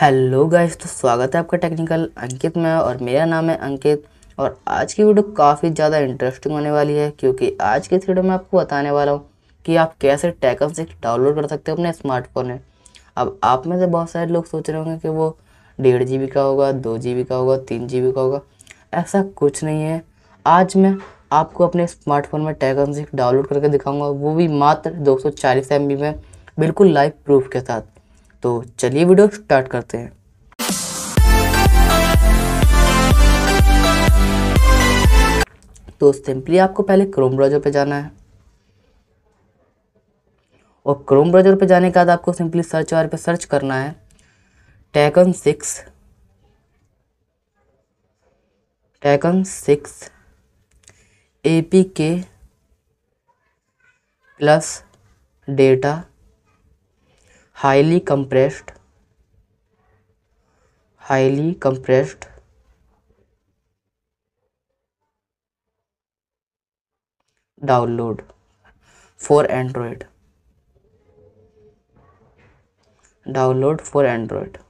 hello guys तो स्वागत है आपका टेक्निकल अंकित में और मेरा नाम है अंकित और आज की वीडियो काफ़ी ज़्यादा इंटरेस्टिंग होने वाली है क्योंकि आज की वीडियो में आपको बताने वाला हूँ कि आप कैसे टैकअप से डाउनलोड कर सकते हो अपने स्मार्टफोन में अब आप में से बहुत सारे लोग सोच रहे होंगे कि वो डेढ़ जी का होगा दो जी का होगा तीन जी का होगा ऐसा कुछ नहीं है आज मैं आपको अपने स्मार्टफोन में टैकअप से डाउनलोड करके दिखाऊंगा वो भी मात्र दो सौ में बिल्कुल लाइव प्रूफ के साथ तो चलिए वीडियो स्टार्ट करते हैं तो सिंपली आपको पहले क्रोम ब्राउजर पे जाना है और क्रोम ब्राउजर पे जाने के बाद आपको सिंपली सर्च बार पे सर्च करना है Tekken six Tekken six A P K plus data highly compressed highly compressed download for Android download for Android तो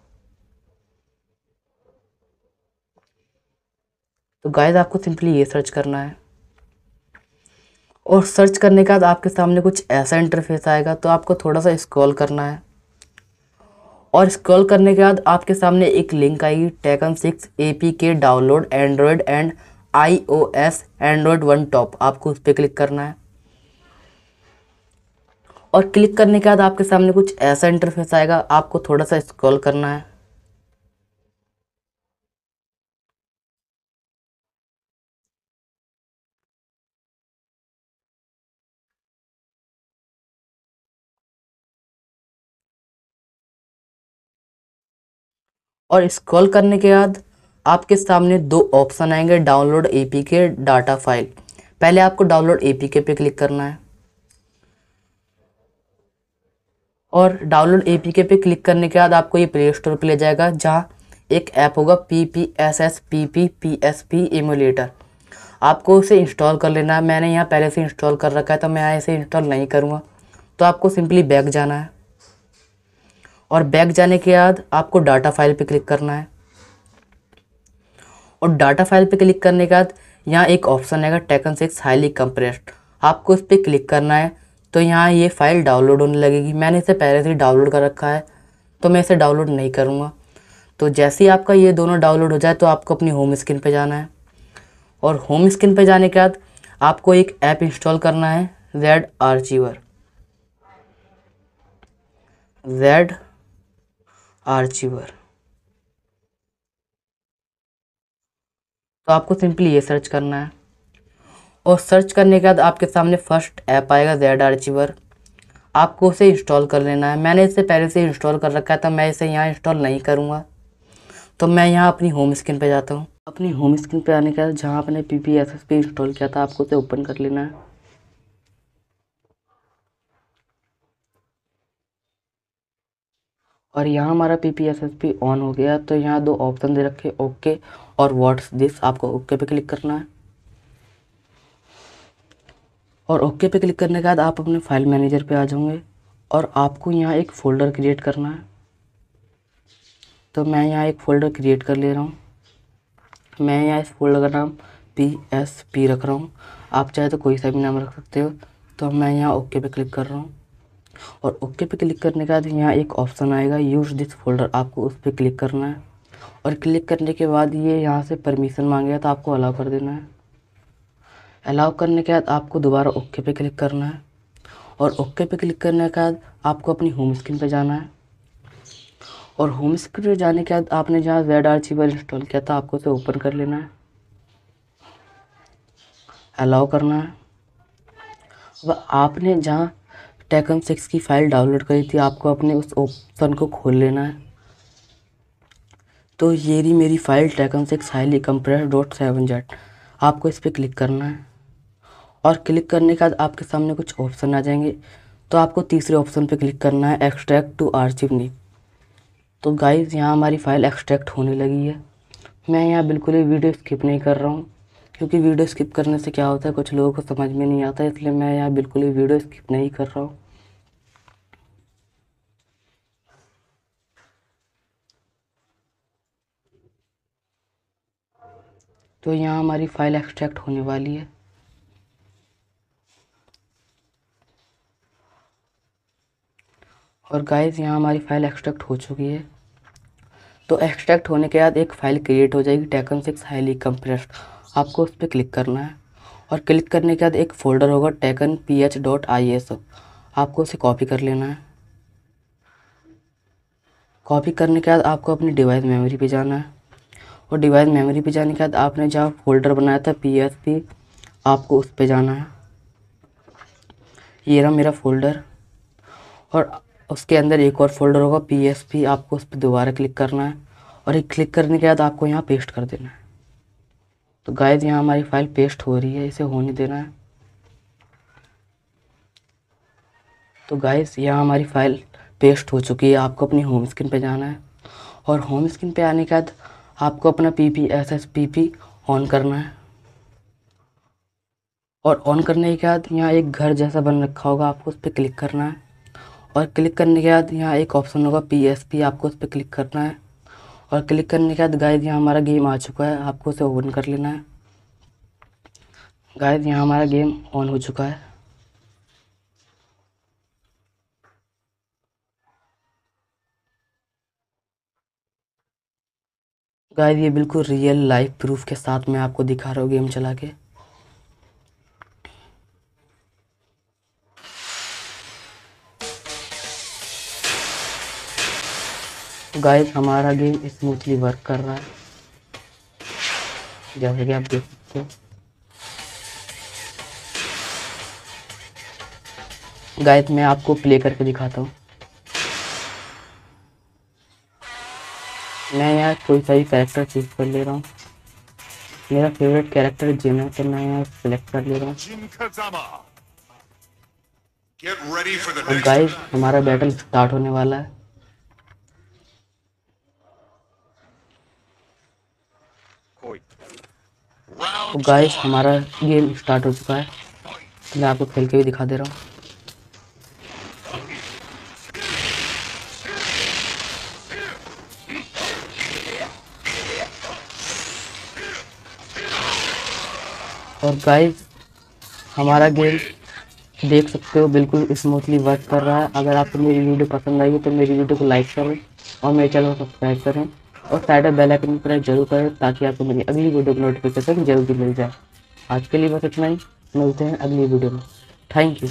गाइस आपको सिंपली ये सर्च करना है और सर्च करने के बाद आपके सामने कुछ ऐसा इंटरफेस आएगा तो आपको थोड़ा सा स्क्रॉल करना है और स्क्रॉल करने के बाद आपके सामने एक लिंक आएगी Tekken six A P K download Android and I O S Android one top आपको उस पर क्लिक करना है और क्लिक करने के बाद आपके सामने कुछ ऐसा इंटरफेस आएगा आपको थोड़ा सा स्क्रॉल करना है और स्क्रॉल करने के बाद आपके सामने दो ऑप्शन आएंगे download P K data file पहले आपको डाउनलोड पी के पे क्लिक करना है और डाउनलोड पी के पे क्लिक करने के बाद आपको ये प्ले स्टोर पर ले जाएगा जहाँ एक ऐप होगा P P S S P P P S P emulator आपको इसे इंस्टॉल कर लेना है मैंने यहाँ पहले से इंस्टॉल कर रखा है तो मैं यहाँ इसे इंस्टॉल नहीं करूँगा तो आपको सिंपली बैक जाना है और बैक जाने के बाद आपको डाटा फाइल पे क्लिक करना है और डाटा फाइल पे क्लिक करने के बाद यहाँ एक ऑप्शन आएगा टेकन सिक्स हाईली कंप्रेस्ड आपको इस पर क्लिक करना है तो यहाँ ये फाइल डाउनलोड होने लगेगी मैंने इसे पहले से डाउनलोड कर रखा है तो मैं इसे डाउनलोड नहीं करूँगा तो जैसे ही आपका ये दोनों डाउनलोड हो जाए तो आपको अपनी होम स्क्रीन पर जाना है और होम स्क्रीन पर जाने के बाद आपको एक ऐप इंस्टॉल करना है जेड आर्चीवर जेड आर्चीवर तो आपको सिंपली ये सर्च करना है और सर्च करने के बाद आपके सामने फर्स्ट ऐप आएगा जेड आर्चीवर आपको उसे इंस्टॉल कर लेना है मैंने इसे पहले से इंस्टॉल कर रखा है तो मैं इसे यहाँ इंस्टॉल नहीं करूँगा तो मैं यहाँ अपनी होम स्क्रीन पे जाता हूँ अपनी होम स्क्रीन पे आने के बाद जहाँ आपने P P S S P install किया था आपको उसे ओपन कर लेना है और यहाँ हमारा P P S S P on हो गया तो यहाँ दो ऑप्शन दे रखे ओके और व्हाट्स दिस आपको ओके पे क्लिक करना है और ओके पे क्लिक करने के बाद आप अपने फाइल मैनेजर पे आ जाओगे और आपको यहाँ एक फ़ोल्डर क्रिएट करना है तो मैं यहाँ एक फ़ोल्डर क्रिएट कर ले रहा हूँ मैं यहाँ इस फोल्डर का नाम पी एस पी रख रहा हूँ आप चाहे तो कोई सा भी नाम रख सकते हो तो मैं यहाँ ओके पे क्लिक कर रहा हूँ और ओके पे क्लिक करने के बाद यहाँ एक ऑप्शन आएगा यूज़ दिस फोल्डर आपको उस पर क्लिक करना है और क्लिक करने के बाद ये यहाँ से परमिशन मांगेगा तो आपको अलाउ कर देना है अलाउ करने के बाद आपको दोबारा ओके पे क्लिक करना है और ओके पे क्लिक करने के बाद आपको अपनी होम स्क्रीन पे जाना है और होम स्क्रीन पे जाने के बाद आपने जहाँ जेड आर चीवर इंस्टॉल किया था आपको उसे ओपन कर लेना है अलाउ करना है अब आपने जहाँ टेकन सिक्स की फ़ाइल डाउनलोड करी थी आपको अपने उस ऑप्शन को खोल लेना है तो ये रही मेरी file Tekken six highly compress dot seven Z आपको इस पर क्लिक करना है और क्लिक करने के बाद आपके सामने कुछ ऑप्शन आ जाएंगे तो आपको तीसरे ऑप्शन पे क्लिक करना है एक्सट्रैक्ट टू आर्चिव नेम तो गाइज यहाँ हमारी फ़ाइल एक्सट्रैक्ट होने लगी है मैं यहाँ बिल्कुल भी वीडियो स्किप नहीं कर रहा हूँ क्योंकि वीडियो स्किप करने से क्या होता है कुछ लोगों को समझ में नहीं आता इसलिए मैं यहाँ बिल्कुल ही वीडियो स्किप नहीं कर रहा हूँ तो यहाँ हमारी फाइल एक्सट्रैक्ट होने वाली है और गाइस यहाँ हमारी फ़ाइल एक्सट्रैक्ट हो चुकी है तो एक्सट्रैक्ट होने के बाद एक फ़ाइल क्रिएट हो जाएगी टेकन सिक्स हाईली कंप्रेस्ड आपको उस पर क्लिक करना है और क्लिक करने के बाद एक फ़ोल्डर होगा Tekken P H dot I S आपको उसे कॉपी कर लेना है कॉपी करने के बाद आपको अपनी डिवाइस मेमोरी पे जाना है और डिवाइस मेमोरी पे जाने के बाद आपने जहाँ फोल्डर बनाया था पी एस पी आपको उस पर जाना है ये रहा मेरा फोल्डर और उसके अंदर एक और फोल्डर होगा पी एस पी आपको उस पर दोबारा क्लिक करना है और एक क्लिक करने के बाद आपको यहाँ पेस्ट कर देना है तो गायद यहाँ हमारी फाइल पेस्ट हो रही है इसे होने देना है तो गाइस यहाँ हमारी फाइल पेस्ट हो चुकी है आपको अपनी होम स्क्रीन पे जाना है और होम स्क्रीन पे आने के बाद आपको अपना P P S S P P on करना है और ऑन करने के बाद यहाँ एक घर जैसा बन रखा होगा आपको उस पर क्लिक करना है और क्लिक करने के बाद यहाँ एक ऑप्शन होगा पी एस पी आपको उस पर क्लिक करना है और क्लिक करने के बाद गाइस यहाँ हमारा गेम आ चुका है आपको उसे ओपन कर लेना है गाइस यहाँ हमारा गेम ऑन हो चुका है गाइस ये बिल्कुल रियल लाइफ प्रूफ के साथ मैं आपको दिखा रहा हूँ गेम चला के गाइस हमारा गेम स्मूथली वर्क कर रहा है जैसे कि आप देख सकते हो गाइस मैं आपको प्ले करके दिखाता हूँ मैं यहाँ कोई सा कैरेक्टर चूज कर ले रहा हूँ मेरा फेवरेट कैरेक्टर जिम है तो मैं यहाँ सेलेक्ट कर ले रहा हूँ गाइस हमारा बैटल स्टार्ट होने वाला है तो गाइस हमारा गेम स्टार्ट हो चुका है मैं आपको खेल के भी दिखा दे रहा हूँ और गाइस हमारा गेम देख सकते हो बिल्कुल स्मूथली वर्क कर रहा है अगर आपको मेरी वीडियो पसंद आई हो तो मेरी वीडियो को लाइक करें और मेरे चैनल को सब्सक्राइब करें और साइड में बेल आइकन प्रेस जरूर करें ताकि आपको मेरी अगली वीडियो की नोटिफिकेशन जल्दी मिल जाए आज के लिए बस इतना ही मिलते हैं अगली वीडियो में थैंक यू